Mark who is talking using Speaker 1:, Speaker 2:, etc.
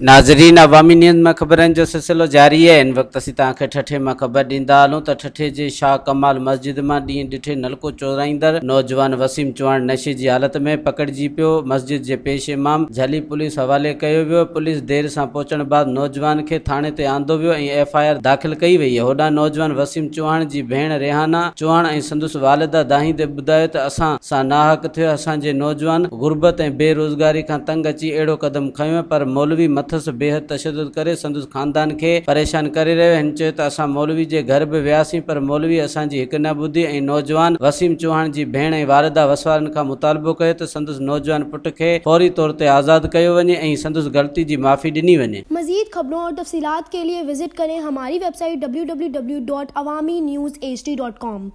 Speaker 1: नाज़रीन अवामी न्यूज़ में खबर जो सिलसिलो जारी है इन वक्त असीं तव्हांखे ठठे ख़बर डींदा हलूँ तो ठठे के शाह कमाल मस्जिद में डी डिठे नलको चोराईंदड़ नौजवान वसीम चौहान नशे की हालत में पकड़ी पो मस्जिद के पेश इमाम झली पुलिस हवाले किया पुलिस देर से पहुचण बाद नौजवान के थाने ते आंदो वो एफ आई आर दाख़िल कई वही होडा नौजवान वसीम चौहान की भेण रेहाना चौहान ऐं संदुस वालिदा दाही बुधा तो असा नाहक थे असाजे नौजवान गुर्बत ए बेरोज़गारी का तंग अची अड़ो क़दम खो पर मौलवी अथस बेहद तशद कर संदस ख़ानदान के परेशान कर रो इन चयो त असां मौलवी के घर भी वियासीं पर मौलवी असि एक न बुधी ए नौजवान वसीम चौहान की भेण ऐं वारदा वसवार का मुतालबो कर त संदसि नौजवान पुट के फौरी तौर ते आज़ाद किया वे संदस गलती की माफ़ी ॾिनी वे
Speaker 2: मज़ीद ख़बरों और तफ़सीलात के लिए विज़िट करें हमारी website W W W dot Awami news H D dot com